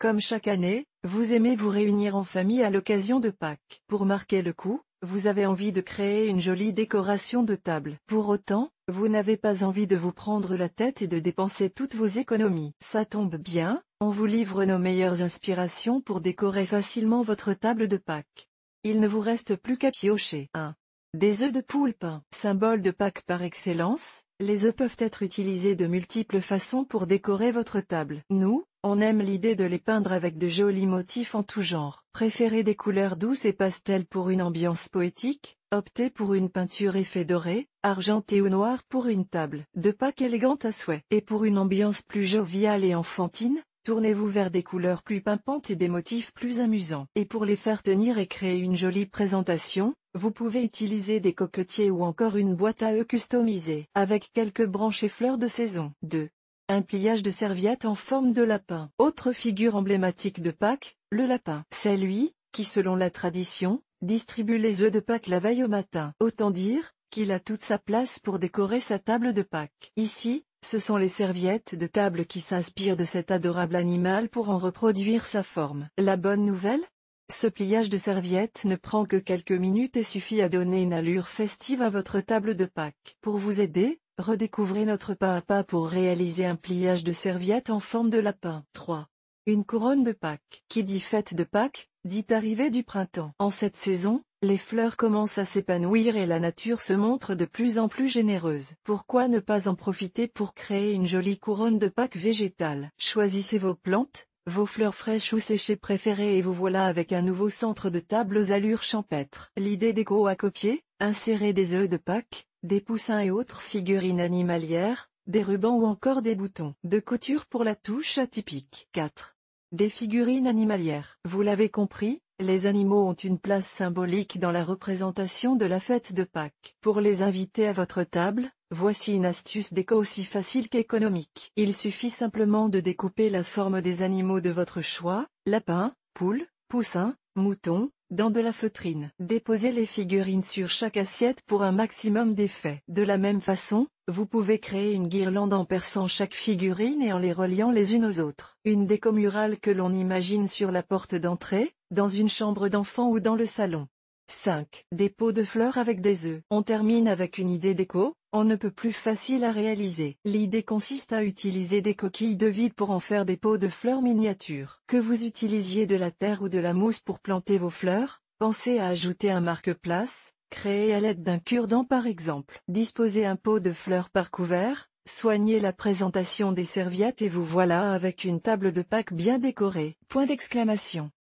Comme chaque année, vous aimez vous réunir en famille à l'occasion de Pâques. Pour marquer le coup, vous avez envie de créer une jolie décoration de table. Pour autant, vous n'avez pas envie de vous prendre la tête et de dépenser toutes vos économies. Ça tombe bien, on vous livre nos meilleures inspirations pour décorer facilement votre table de Pâques. Il ne vous reste plus qu'à piocher. 1. Des œufs de poulpe. Symbole de Pâques par excellence, les œufs peuvent être utilisés de multiples façons pour décorer votre table. Nous, on aime l'idée de les peindre avec de jolis motifs en tout genre. Préférez des couleurs douces et pastels pour une ambiance poétique, optez pour une peinture effet doré, argenté ou noir pour une table. De pâques élégante à souhait. Et pour une ambiance plus joviale et enfantine, tournez-vous vers des couleurs plus pimpantes et des motifs plus amusants. Et pour les faire tenir et créer une jolie présentation, vous pouvez utiliser des coquetiers ou encore une boîte à eux customisée, avec quelques branches et fleurs de saison. 2. Un pliage de serviette en forme de lapin. Autre figure emblématique de Pâques, le lapin. C'est lui, qui selon la tradition, distribue les œufs de Pâques la veille au matin. Autant dire, qu'il a toute sa place pour décorer sa table de Pâques. Ici, ce sont les serviettes de table qui s'inspirent de cet adorable animal pour en reproduire sa forme. La bonne nouvelle Ce pliage de serviettes ne prend que quelques minutes et suffit à donner une allure festive à votre table de Pâques. Pour vous aider, Redécouvrez notre pas à pas pour réaliser un pliage de serviette en forme de lapin. 3. Une couronne de Pâques. Qui dit fête de Pâques, dit arrivée du printemps. En cette saison, les fleurs commencent à s'épanouir et la nature se montre de plus en plus généreuse. Pourquoi ne pas en profiter pour créer une jolie couronne de Pâques végétale Choisissez vos plantes, vos fleurs fraîches ou séchées préférées et vous voilà avec un nouveau centre de table aux allures champêtres. L'idée déco à copier, insérer des œufs de Pâques, des poussins et autres figurines animalières, des rubans ou encore des boutons de couture pour la touche atypique. 4. Des figurines animalières. Vous l'avez compris, les animaux ont une place symbolique dans la représentation de la fête de Pâques. Pour les inviter à votre table, voici une astuce déco aussi facile qu'économique. Il suffit simplement de découper la forme des animaux de votre choix, lapin, poule, poussin, Mouton, dans de la feutrine. Déposez les figurines sur chaque assiette pour un maximum d'effet. De la même façon, vous pouvez créer une guirlande en perçant chaque figurine et en les reliant les unes aux autres. Une déco murale que l'on imagine sur la porte d'entrée, dans une chambre d'enfant ou dans le salon. 5. Des pots de fleurs avec des œufs. On termine avec une idée déco, on ne peut plus facile à réaliser. L'idée consiste à utiliser des coquilles de vide pour en faire des pots de fleurs miniatures. Que vous utilisiez de la terre ou de la mousse pour planter vos fleurs, pensez à ajouter un marque-place, créé à l'aide d'un cure-dent par exemple. Disposez un pot de fleurs par couvert, soignez la présentation des serviettes et vous voilà avec une table de Pâques bien décorée. Point d'exclamation.